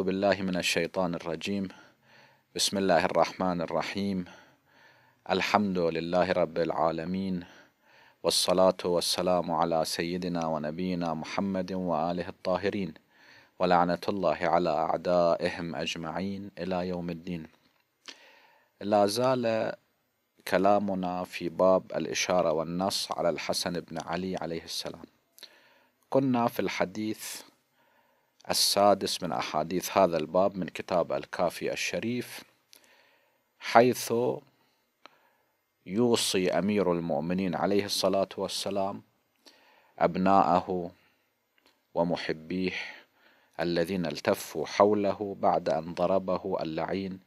أعوذ بالله من الشيطان الرجيم بسم الله الرحمن الرحيم الحمد لله رب العالمين والصلاة والسلام على سيدنا ونبينا محمد وآله الطاهرين ولعنة الله على أعدائهم أجمعين إلى يوم الدين لا زال كلامنا في باب الإشارة والنص على الحسن بن علي عليه السلام كنا في الحديث السادس من أحاديث هذا الباب من كتاب الكافي الشريف حيث يوصي أمير المؤمنين عليه الصلاة والسلام أبناءه ومحبيه الذين التفوا حوله بعد أن ضربه اللعين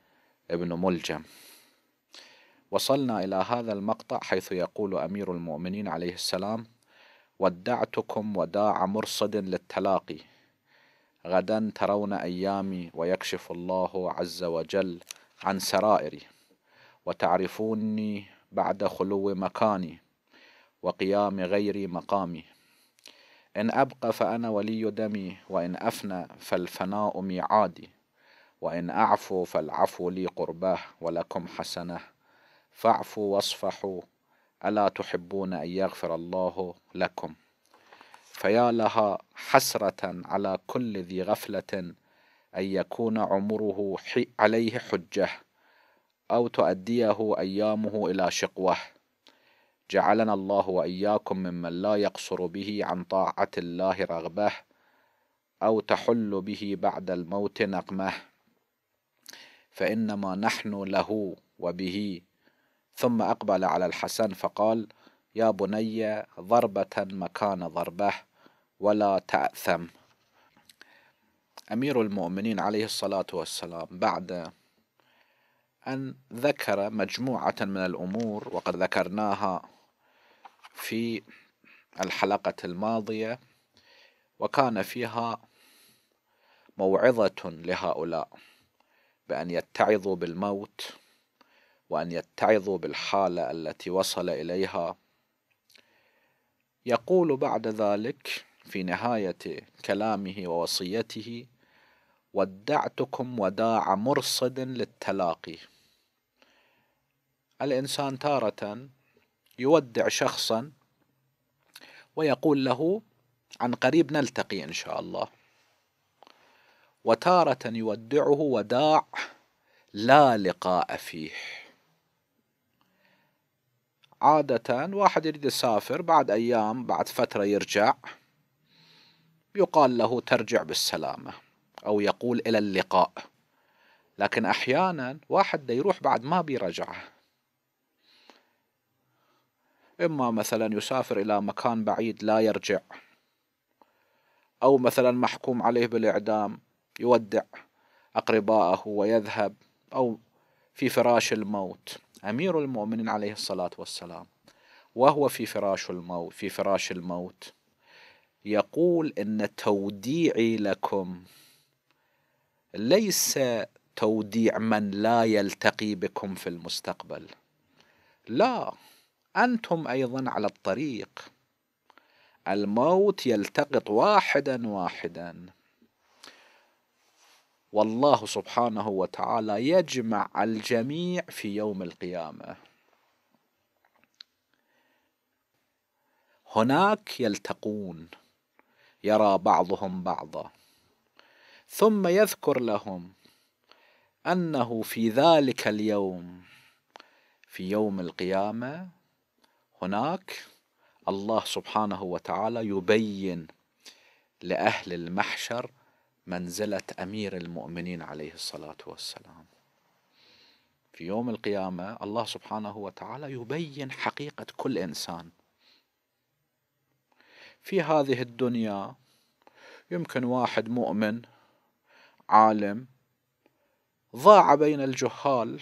ابن ملجم وصلنا إلى هذا المقطع حيث يقول أمير المؤمنين عليه السلام ودعتكم وداع مرصد للتلاقي غدا ترون أيامي ويكشف الله عز وجل عن سرائري وتعرفوني بعد خلو مكاني وقيام غير مقامي إن أبقى فأنا ولي دمي وإن أفنى فالفناء ميعادي وإن أعفو فالعفو لي قرباه ولكم حسنه فاعفوا واصفحوا ألا تحبون أن يغفر الله لكم فيا لها حسرة على كل ذي غفلة أن يكون عمره عليه حجة أو تؤديه أيامه إلى شقوه جعلنا الله وإياكم ممن لا يقصر به عن طاعة الله رغبه أو تحل به بعد الموت نقمه فإنما نحن له وبه ثم أقبل على الحسن فقال يا بني ضربة مكان ضربه ولا تأثم أمير المؤمنين عليه الصلاة والسلام بعد أن ذكر مجموعة من الأمور وقد ذكرناها في الحلقة الماضية وكان فيها موعظة لهؤلاء بأن يتعظوا بالموت وأن يتعظوا بالحالة التي وصل إليها يقول بعد ذلك في نهاية كلامه ووصيته ودعتكم وداع مرصد للتلاقي الإنسان تارة يودع شخصا ويقول له عن قريب نلتقي إن شاء الله وتارة يودعه وداع لا لقاء فيه عادة واحد يريد يسافر بعد أيام بعد فترة يرجع يقال له ترجع بالسلامة أو يقول إلى اللقاء لكن أحيانا واحد يروح بعد ما بيرجعه إما مثلا يسافر إلى مكان بعيد لا يرجع أو مثلا محكوم عليه بالإعدام يودع أقرباءه ويذهب أو في فراش الموت أمير المؤمنين عليه الصلاة والسلام وهو في فراش الموت في فراش الموت يقول ان توديعي لكم ليس توديع من لا يلتقي بكم في المستقبل لا انتم ايضا على الطريق الموت يلتقط واحدا واحدا والله سبحانه وتعالى يجمع الجميع في يوم القيامه هناك يلتقون يرى بعضهم بعضا ثم يذكر لهم انه في ذلك اليوم في يوم القيامه هناك الله سبحانه وتعالى يبين لاهل المحشر منزله امير المؤمنين عليه الصلاه والسلام في يوم القيامه الله سبحانه وتعالى يبين حقيقه كل انسان في هذه الدنيا يمكن واحد مؤمن عالم ضاع بين الجهال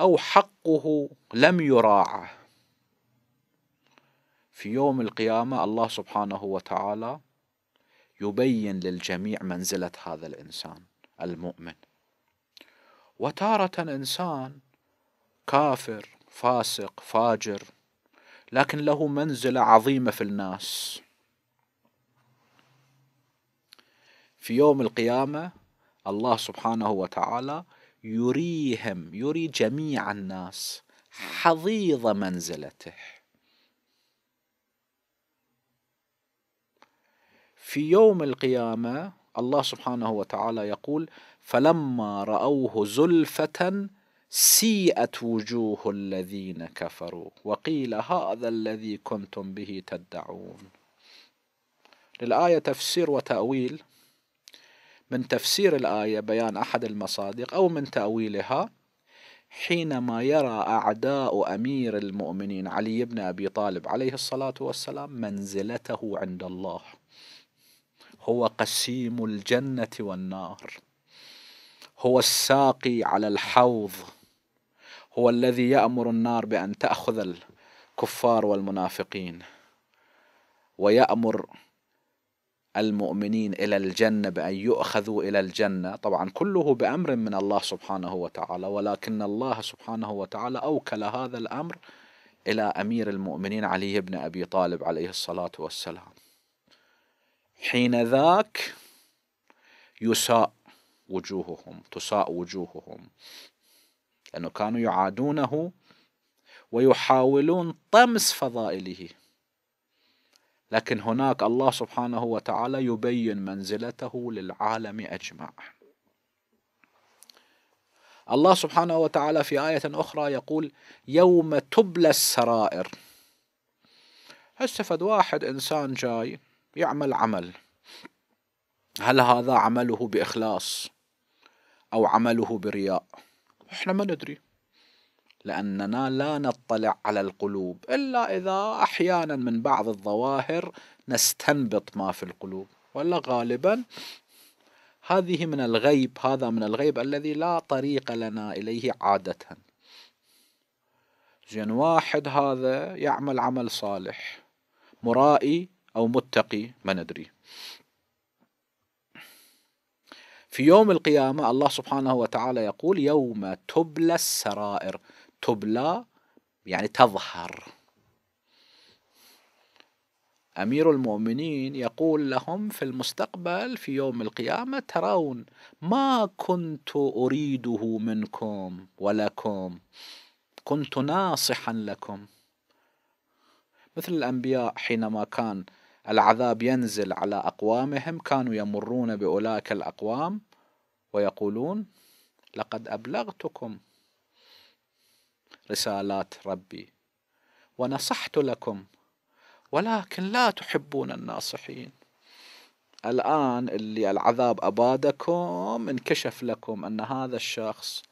او حقه لم يراع في يوم القيامه الله سبحانه وتعالى يبين للجميع منزله هذا الانسان المؤمن وتاره انسان كافر فاسق فاجر لكن له منزلة عظيمة في الناس في يوم القيامة الله سبحانه وتعالى يريهم يري جميع الناس حضيض منزلته في يوم القيامة الله سبحانه وتعالى يقول فلما رأوه زلفة سيئت وجوه الذين كفروا وقيل هذا الذي كنتم به تدعون للآية تفسير وتأويل من تفسير الآية بيان أحد المصادق أو من تأويلها حينما يرى أعداء أمير المؤمنين علي بن أبي طالب عليه الصلاة والسلام منزلته عند الله هو قسيم الجنة والنار هو الساقي على الحوض هو الذي يأمر النار بأن تأخذ الكفار والمنافقين ويأمر المؤمنين إلى الجنة بأن يؤخذوا إلى الجنة طبعا كله بأمر من الله سبحانه وتعالى ولكن الله سبحانه وتعالى أوكل هذا الأمر إلى أمير المؤمنين علي بن أبي طالب عليه الصلاة والسلام حين ذاك يساء وجوههم تساء وجوههم لأنه كانوا يعادونه ويحاولون طمس فضائله لكن هناك الله سبحانه وتعالى يبين منزلته للعالم أجمع الله سبحانه وتعالى في آية أخرى يقول يوم تبلى السرائر هسه فد واحد إنسان جاي يعمل عمل هل هذا عمله بإخلاص أو عمله برياء احنا ما ندري لأننا لا نطلع على القلوب إلا إذا أحيانا من بعض الظواهر نستنبط ما في القلوب ولا غالبا هذه من الغيب هذا من الغيب الذي لا طريق لنا إليه عادة زين واحد هذا يعمل عمل صالح مرائي أو متقي ما ندري في يوم القيامة الله سبحانه وتعالى يقول يوم تبلى السرائر تبلى يعني تظهر أمير المؤمنين يقول لهم في المستقبل في يوم القيامة ترون ما كنت أريده منكم ولكم كنت ناصحا لكم مثل الأنبياء حينما كان العذاب ينزل على أقوامهم كانوا يمرون بأولئك الأقوام ويقولون لقد أبلغتكم رسالات ربي ونصحت لكم ولكن لا تحبون الناصحين الآن اللي العذاب أبادكم انكشف لكم أن هذا الشخص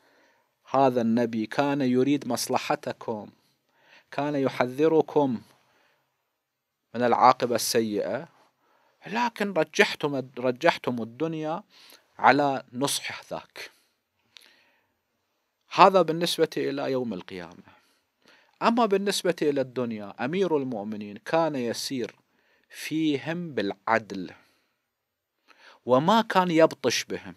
هذا النبي كان يريد مصلحتكم كان يحذركم من العاقبة السيئة لكن رجحتم رجحتم الدنيا على نصح ذاك هذا بالنسبة إلى يوم القيامة أما بالنسبة إلى الدنيا أمير المؤمنين كان يسير فيهم بالعدل وما كان يبطش بهم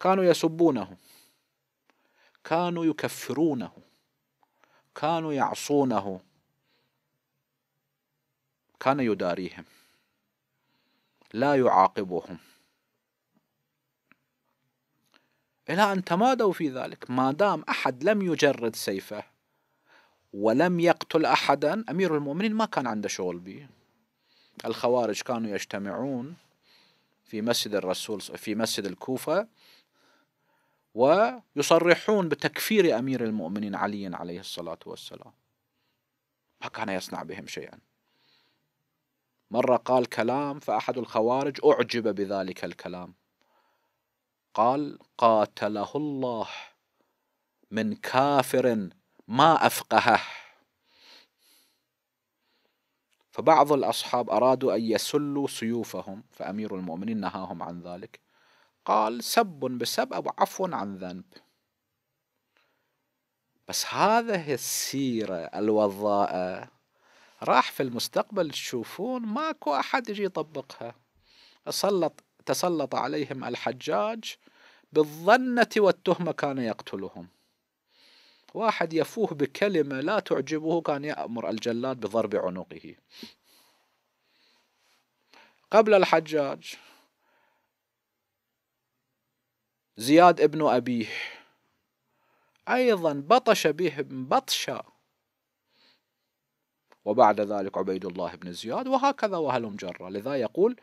كانوا يسبونه كانوا يكفرونه كانوا يعصونه كان يداريهم لا يعاقبهم إلى أن تمادوا في ذلك ما دام أحد لم يجرد سيفه ولم يقتل أحدا أمير المؤمنين ما كان عنده شغل به الخوارج كانوا يجتمعون في مسجد الرسول في مسجد الكوفة ويصرحون بتكفير أمير المؤمنين علي عليه الصلاة والسلام ما كان يصنع بهم شيئا مرة قال كلام فأحد الخوارج أعجب بذلك الكلام قال قاتله الله من كافر ما أفقهه فبعض الأصحاب أرادوا أن يسلوا سيوفهم فأمير المؤمنين نهاهم عن ذلك قال سب بسب أو عفو عن ذنب بس هذه السيرة الوضاءة راح في المستقبل تشوفون ماكو أحد يجي يطبقها تسلط, تسلط عليهم الحجاج بالظنة والتهمة كان يقتلهم واحد يفوه بكلمة لا تعجبه كان يأمر الجلاد بضرب عنقه قبل الحجاج زياد ابن أبيه أيضا بطش بهم بطشة وبعد ذلك عبيد الله بن زياد وهكذا وهلم جرا لذا يقول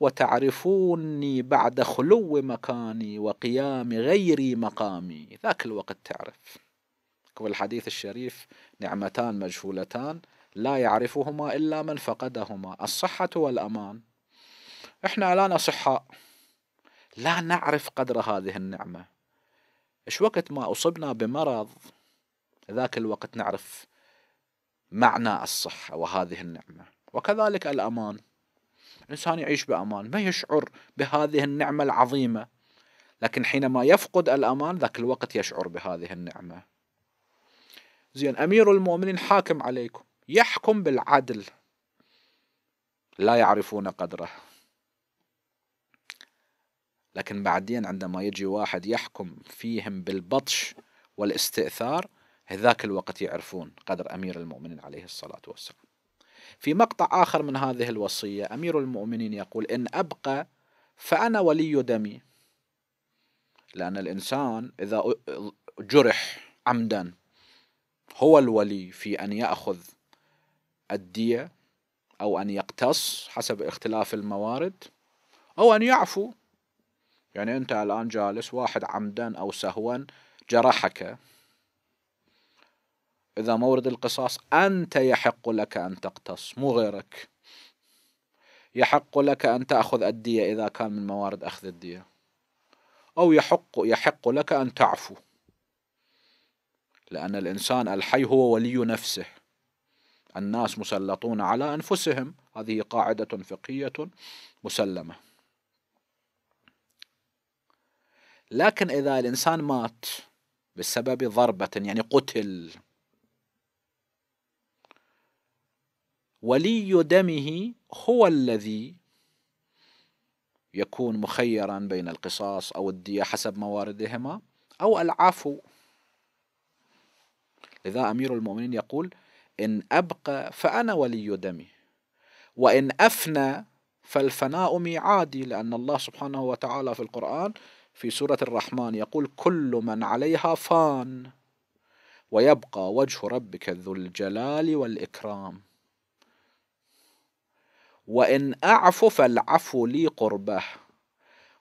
وتعرفوني بعد خلو مكاني وقيام غيري مقامي ذاك الوقت تعرف والحديث الشريف نعمتان مجهولتان لا يعرفهما إلا من فقدهما الصحة والأمان إحنا لا نصحاء لا نعرف قدر هذه النعمة إيش وقت ما أصبنا بمرض ذاك الوقت نعرف معنى الصحة وهذه النعمة وكذلك الأمان الإنسان يعيش بأمان ما يشعر بهذه النعمة العظيمة لكن حينما يفقد الأمان ذاك الوقت يشعر بهذه النعمة زين أمير المؤمنين حاكم عليكم يحكم بالعدل لا يعرفون قدره لكن بعدين عندما يجي واحد يحكم فيهم بالبطش والاستئثار هذاك الوقت يعرفون قدر أمير المؤمنين عليه الصلاة والسلام في مقطع آخر من هذه الوصية أمير المؤمنين يقول إن أبقى فأنا ولي دمي لأن الإنسان إذا جرح عمدا هو الولي في أن يأخذ الدية أو أن يقتص حسب اختلاف الموارد أو أن يعفو يعني أنت الآن جالس واحد عمدا أو سهوا جرحك إذا مورد القصاص أنت يحق لك أن تقتص مو غيرك يحق لك أن تأخذ الدية إذا كان من موارد أخذ الدية أو يحق يحق لك أن تعفو لأن الإنسان الحي هو ولي نفسه الناس مسلطون على أنفسهم هذه قاعدة فقهية مسلمة لكن إذا الإنسان مات بسبب ضربة يعني قتل ولي دمه هو الذي يكون مخيرا بين القصاص أو الدية حسب مواردهما أو العفو لذا أمير المؤمنين يقول إن أبقى فأنا ولي دمه وإن أفنى فالفناء ميعادي لأن الله سبحانه وتعالى في القرآن في سورة الرحمن يقول كل من عليها فان ويبقى وجه ربك ذو الجلال والإكرام وإن أعفو فالعفو لي قربه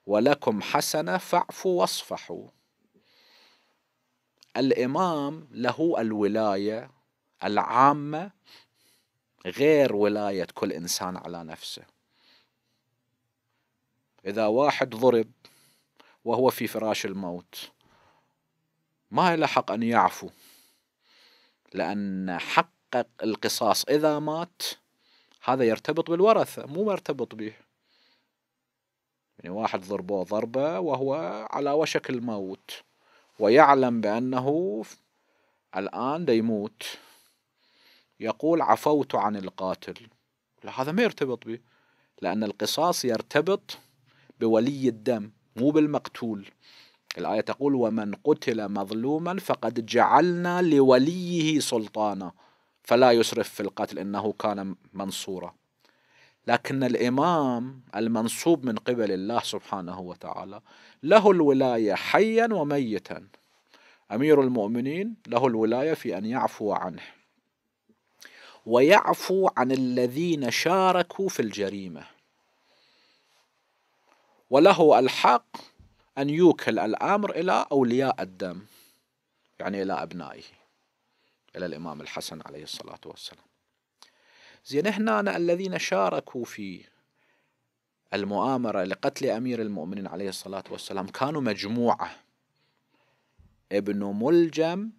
ولكم حسنة فاعفوا واصفحوا الإمام له الولاية العامة غير ولاية كل إنسان على نفسه إذا واحد ضرب وهو في فراش الموت ما له حق أن يعفو لأن حق القصاص إذا مات هذا يرتبط بالورثة مو مرتبط به يعني واحد ضربه ضربة وهو على وشك الموت ويعلم بأنه الآن ديموت يقول عفوت عن القاتل لا هذا ما يرتبط به لأن القصاص يرتبط بولي الدم مو بالمقتول الآية تقول ومن قتل مظلوما فقد جعلنا لوليه سلطانا فلا يسرف في القتل إنه كان منصورا لكن الإمام المنصوب من قبل الله سبحانه وتعالى له الولاية حيا وميتا أمير المؤمنين له الولاية في أن يعفو عنه ويعفو عن الذين شاركوا في الجريمة وله الحق أن يوكل الأمر إلى أولياء الدم يعني إلى أبنائه إلى الإمام الحسن عليه الصلاة والسلام زين هنا الذين شاركوا في المؤامرة لقتل أمير المؤمنين عليه الصلاة والسلام كانوا مجموعة ابن ملجم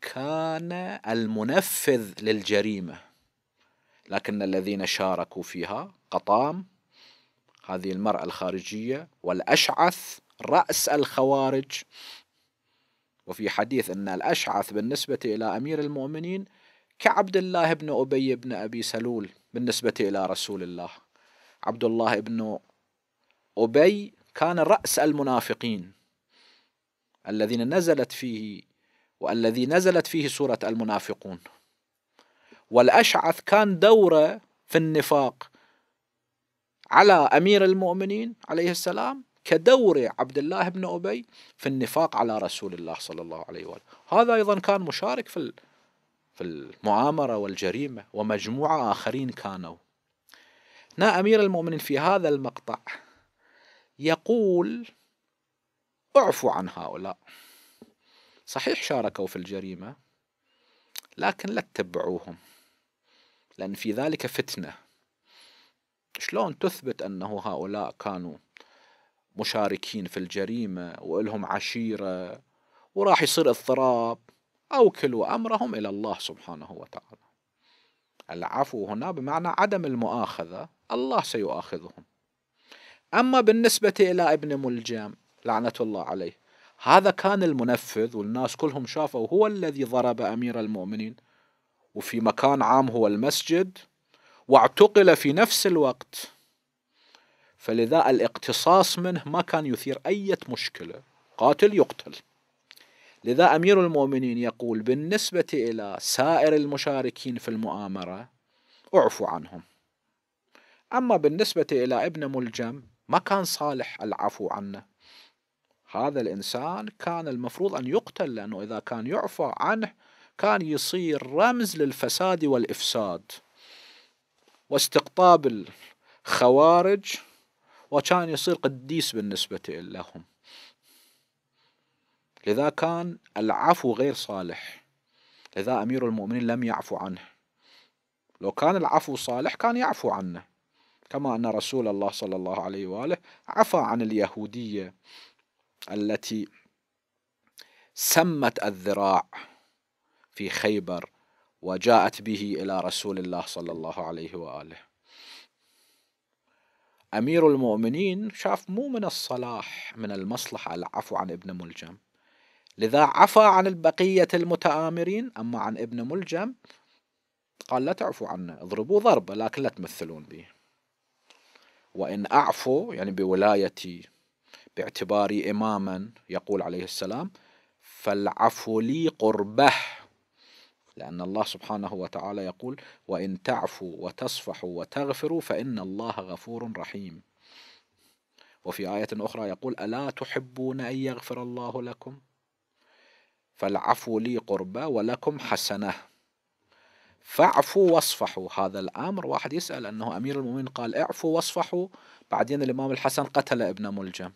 كان المنفذ للجريمة لكن الذين شاركوا فيها قطام هذه المرأة الخارجية والأشعث رأس الخوارج وفي حديث أن الأشعث بالنسبة إلى أمير المؤمنين كعبد الله بن أبي بن أبي سلول بالنسبة إلى رسول الله عبد الله بن أبي كان رأس المنافقين الذين نزلت فيه والذي نزلت فيه سورة المنافقون والأشعث كان دوره في النفاق على أمير المؤمنين عليه السلام كدور عبد الله بن أبي في النفاق على رسول الله صلى الله عليه وآله هذا أيضا كان مشارك في في المؤامرة والجريمة ومجموعة آخرين كانوا هنا أمير المؤمنين في هذا المقطع يقول اعفوا عن هؤلاء صحيح شاركوا في الجريمة لكن لا تتبعوهم لأن في ذلك فتنة شلون تثبت أنه هؤلاء كانوا مشاركين في الجريمة وإلهم عشيرة وراح يصير اضطراب أوكلوا أمرهم إلى الله سبحانه وتعالى العفو هنا بمعنى عدم المؤاخذة الله سيؤاخذهم أما بالنسبة إلى ابن ملجام لعنة الله عليه هذا كان المنفذ والناس كلهم شافوا هو الذي ضرب أمير المؤمنين وفي مكان عام هو المسجد واعتقل في نفس الوقت فلذا الاقتصاص منه ما كان يثير أي مشكلة قاتل يقتل لذا أمير المؤمنين يقول بالنسبة إلى سائر المشاركين في المؤامرة أعفو عنهم أما بالنسبة إلى ابن ملجم ما كان صالح العفو عنه هذا الإنسان كان المفروض أن يقتل لأنه إذا كان يعفى عنه كان يصير رمز للفساد والإفساد واستقطاب الخوارج وكان يصير قديس بالنسبة لهم لذا كان العفو غير صالح لذا أمير المؤمنين لم يعفو عنه لو كان العفو صالح كان يعفو عنه كما أن رسول الله صلى الله عليه وآله عفى عن اليهودية التي سمت الذراع في خيبر وجاءت به إلى رسول الله صلى الله عليه وآله أمير المؤمنين شاف مو من الصلاح من المصلحة العفو عن ابن ملجم لذا عفى عن البقية المتآمرين أما عن ابن ملجم قال لا تعفو عنه اضربوه ضربة لكن لا تمثلون به وإن أعفو يعني بولايتي باعتباري إماما يقول عليه السلام فالعفو لي قربه لأن الله سبحانه وتعالى يقول وإن تعفوا وتصفحوا وتغفروا فإن الله غفور رحيم وفي آية أخرى يقول ألا تحبون أن يغفر الله لكم فالعفو لي قربة ولكم حسنة فاعفوا واصفحوا هذا الأمر واحد يسأل أنه أمير المؤمنين قال اعفوا واصفحوا بعدين الإمام الحسن قتل ابن ملجم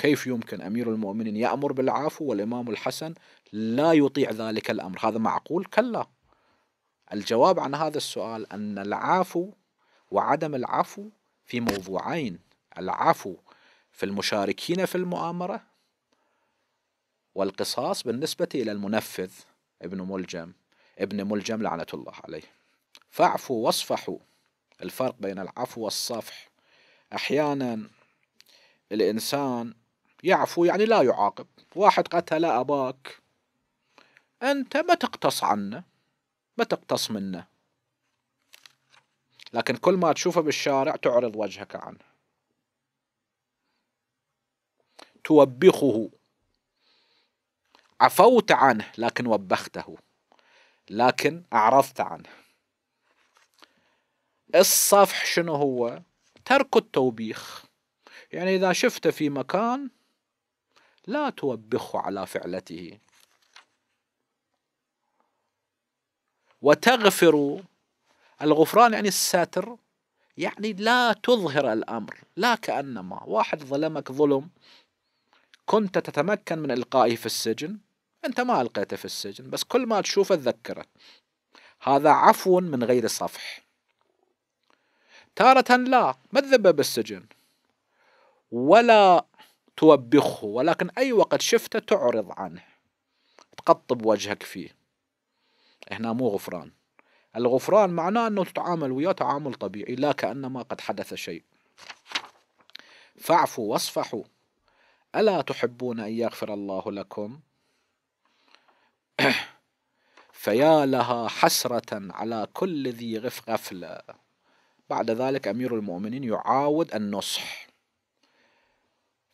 كيف يمكن أمير المؤمنين يأمر بالعفو والإمام الحسن لا يطيع ذلك الأمر هذا معقول كلا الجواب عن هذا السؤال أن العفو وعدم العفو في موضوعين العفو في المشاركين في المؤامرة والقصاص بالنسبة إلى المنفذ ابن ملجم ابن ملجم لعنة الله عليه فاعفوا واصفحوا الفرق بين العفو والصفح أحيانا الإنسان يعفو يعني لا يعاقب واحد قتل أباك أنت ما تقتص عنه ما تقتص منه لكن كل ما تشوفه بالشارع تعرض وجهك عنه توبخه عفوت عنه لكن وبخته لكن أعرضت عنه الصفح شنو هو ترك التوبيخ يعني إذا شفته في مكان لا توبخه على فعلته وتغفر الغفران يعني الساتر يعني لا تظهر الأمر لا كأنما واحد ظلمك ظلم كنت تتمكن من إلقائه في السجن أنت ما ألقيته في السجن بس كل ما تشوفه تذكره هذا عفو من غير صفح تارة لا ما تذبه بالسجن ولا توبخه ولكن أي وقت شفته تعرض عنه تقطب وجهك فيه هنا مو غفران الغفران معناه أنه تتعامل وياه تعامل طبيعي لا كأنما قد حدث شيء فاعفوا واصفحوا ألا تحبون أن يغفر الله لكم فيا لها حسرة على كل ذي غف غفلة بعد ذلك أمير المؤمنين يعاود النصح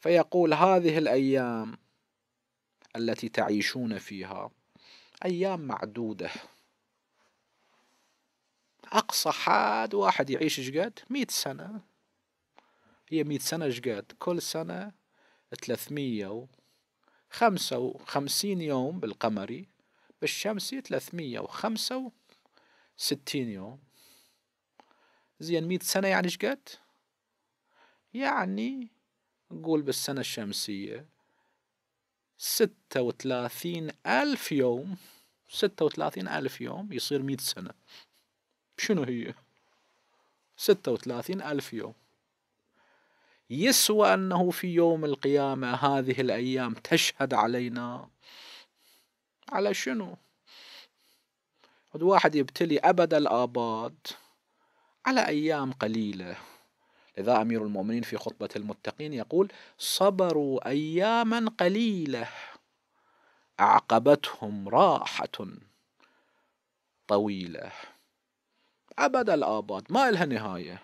فيقول هذه الأيام التي تعيشون فيها أيام معدودة أقصى حد واحد يعيش شقد مئة سنة هي مئة سنة شقد كل سنة ثلاثمية وخمسة وخمسين يوم بالقمري بالشمسي ثلاثمية وخمسة وستين يوم زين مئة سنة يعني شقد يعني نقول بالسنة الشمسية ستة وثلاثين ألف يوم ستة وثلاثين ألف يوم يصير مئة سنة شنو هي ستة وثلاثين ألف يوم يسوى أنه في يوم القيامة هذه الأيام تشهد علينا على شنو واحد يبتلي أبد الآباد على أيام قليلة لذا أمير المؤمنين في خطبة المتقين يقول صبروا أياما قليلة أعقبتهم راحة طويلة أبد الآباد ما لها نهاية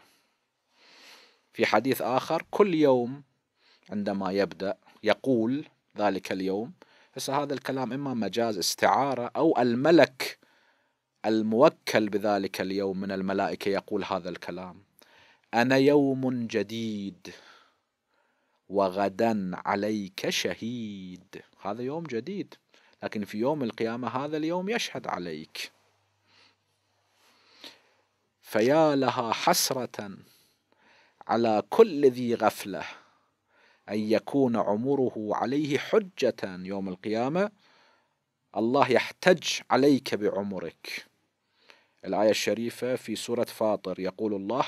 في حديث آخر كل يوم عندما يبدأ يقول ذلك اليوم هسه هذا الكلام إما مجاز استعارة أو الملك الموكل بذلك اليوم من الملائكة يقول هذا الكلام انا يوم جديد وغدا عليك شهيد هذا يوم جديد لكن في يوم القيامه هذا اليوم يشهد عليك فيا لها حسره على كل ذي غفله ان يكون عمره عليه حجه يوم القيامه الله يحتج عليك بعمرك الايه الشريفه في سوره فاطر يقول الله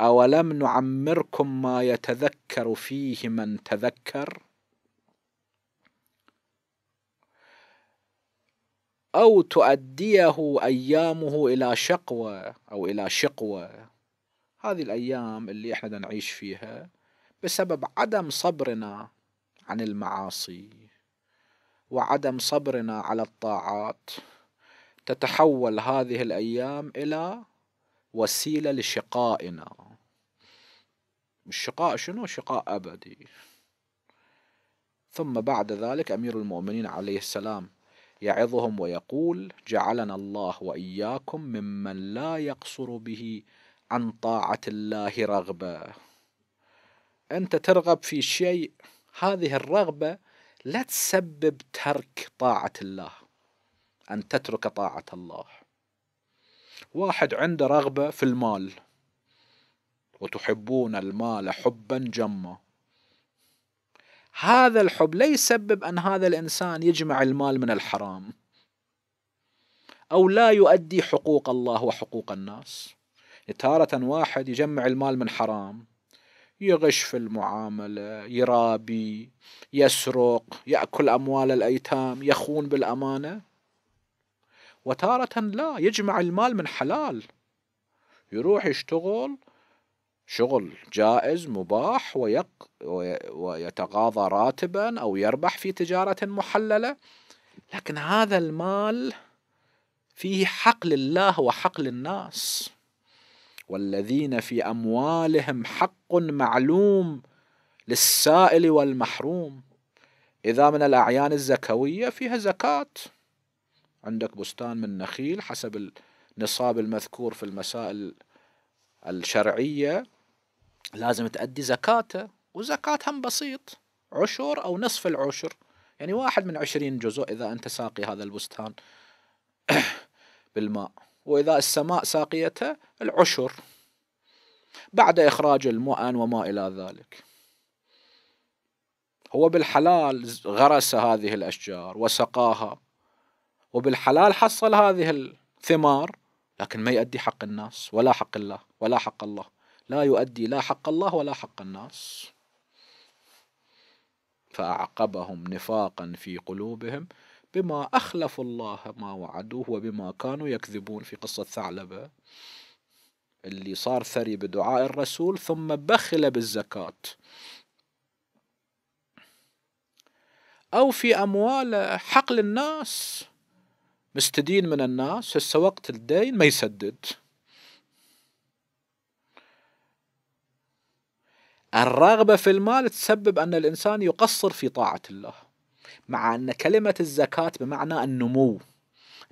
أولم نعمركم ما يتذكر فيه من تذكر أو تؤديه أيامه إلى شقوة أو إلى شقوة هذه الأيام اللي إحنا نعيش فيها بسبب عدم صبرنا عن المعاصي وعدم صبرنا على الطاعات تتحول هذه الأيام إلى وسيلة لشقائنا الشقاء شنو شقاء أبدي ثم بعد ذلك أمير المؤمنين عليه السلام يعظهم ويقول جعلنا الله وإياكم ممن لا يقصر به عن طاعة الله رغبة أنت ترغب في شيء هذه الرغبة لا تسبب ترك طاعة الله أن تترك طاعة الله واحد عنده رغبة في المال وتحبون المال حبا جما هذا الحب لا يسبب أن هذا الإنسان يجمع المال من الحرام أو لا يؤدي حقوق الله وحقوق الناس تارة واحد يجمع المال من حرام يغش في المعاملة يرابي يسرق يأكل أموال الأيتام يخون بالأمانة وتارة لا يجمع المال من حلال يروح يشتغل شغل جائز مباح ويق ويتغاضى راتبا أو يربح في تجارة محللة لكن هذا المال فيه حق لله وحق للناس والذين في أموالهم حق معلوم للسائل والمحروم إذا من الأعيان الزكوية فيها زكاة عندك بستان من نخيل حسب النصاب المذكور في المسائل الشرعية لازم تأدي زكاته وزكاة هم بسيط عشر أو نصف العشر يعني واحد من عشرين جزء إذا أنت ساقي هذا البستان بالماء وإذا السماء ساقيته العشر بعد إخراج المؤن وما إلى ذلك هو بالحلال غرس هذه الأشجار وسقاها وبالحلال حصل هذه الثمار لكن ما يؤدي حق الناس ولا حق الله ولا حق الله لا يؤدي لا حق الله ولا حق الناس فأعقبهم نفاقا في قلوبهم بما أخلفوا الله ما وعدوه وبما كانوا يكذبون في قصة ثعلبة اللي صار ثري بدعاء الرسول ثم بخل بالزكاة أو في أموال حقل الناس مستدين من الناس هسه وقت الدين ما يسدد الرغبة في المال تسبب أن الإنسان يقصر في طاعة الله مع أن كلمة الزكاة بمعنى النمو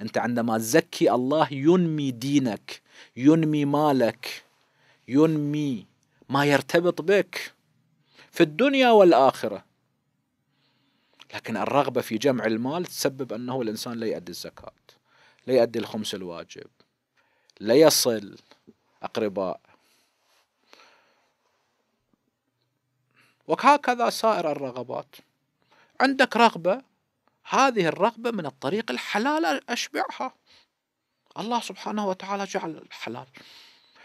أنت عندما تزكي الله ينمي دينك ينمي مالك ينمي ما يرتبط بك في الدنيا والآخرة لكن الرغبة في جمع المال تسبب أنه الإنسان لا يؤدي الزكاة لا يؤدي الخمس الواجب لا يصل أقرباء وهكذا سائر الرغبات عندك رغبة هذه الرغبة من الطريق الحلال أشبعها الله سبحانه وتعالى جعل الحلال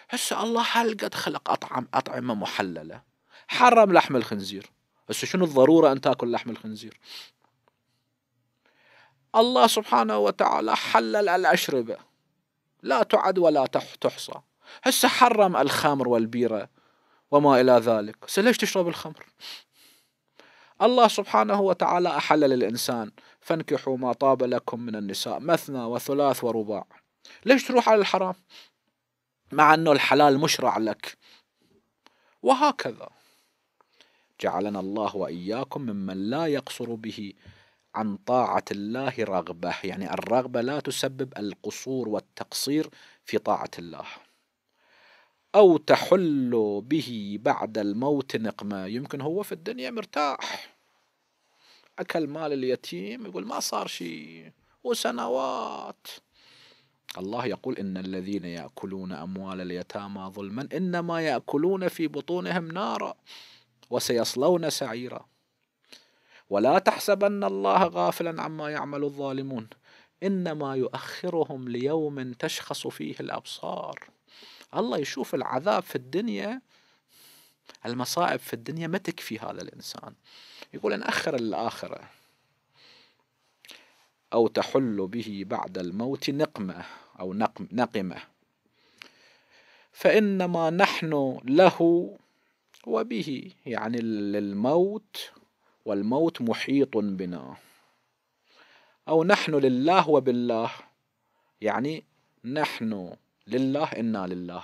هسه الله هل قد خلق أطعم أطعمة محللة حرم لحم الخنزير بس شنو الضرورة أن تأكل لحم الخنزير الله سبحانه وتعالى حلل الأشربة لا تعد ولا تحصى هسه حرم الخمر والبيرة وما إلى ذلك هسه ليش تشرب الخمر الله سبحانه وتعالى أحلل الإنسان فانكحوا ما طاب لكم من النساء مثنى وثلاث ورباع ليش تروح على الحرام مع أنه الحلال مشرع لك وهكذا جعلنا الله واياكم ممن لا يقصر به عن طاعة الله رغبة يعني الرغبة لا تسبب القصور والتقصير في طاعة الله أو تحل به بعد الموت نقمة يمكن هو في الدنيا مرتاح أكل مال اليتيم يقول ما صار شيء وسنوات الله يقول إن الذين يأكلون أموال اليتامى ظلما إنما يأكلون في بطونهم نارا وسيصلون سعيرا ولا تحسبن الله غافلا عما يعمل الظالمون انما يؤخرهم ليوم تشخص فيه الابصار الله يشوف العذاب في الدنيا المصائب في الدنيا ما تكفي هذا الانسان يقول ناخر الاخره او تحل به بعد الموت نقمه او نقمه فانما نحن له وبه يعني الموت والموت محيط بنا أو نحن لله وبالله يعني نحن لله إنا لله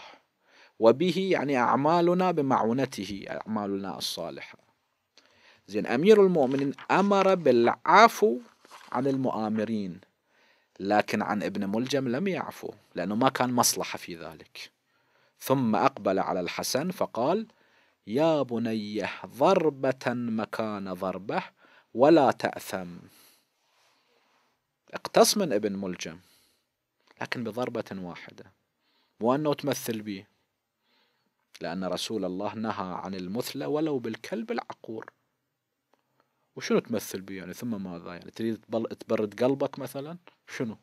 وبه يعني أعمالنا بمعونته أعمالنا الصالحة زين أمير المؤمنين أمر بالعفو عن المؤامرين لكن عن ابن ملجم لم يعفو لأنه ما كان مصلحة في ذلك ثم أقبل على الحسن فقال يا بنيه ضربة مكان ضربه ولا تأثم اقتص من ابن ملجم لكن بضربة واحدة وأنه تمثل به لأن رسول الله نهى عن المثلى ولو بالكلب العقور وشنو تمثل به يعني ثم ماذا يعني تريد تبرد قلبك مثلا شنو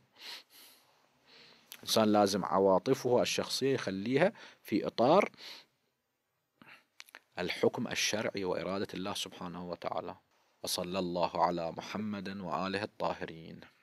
الإنسان لازم عواطفه الشخصية يخليها في إطار الحكم الشرعي وإرادة الله سبحانه وتعالى وصلى الله على محمد وآله الطاهرين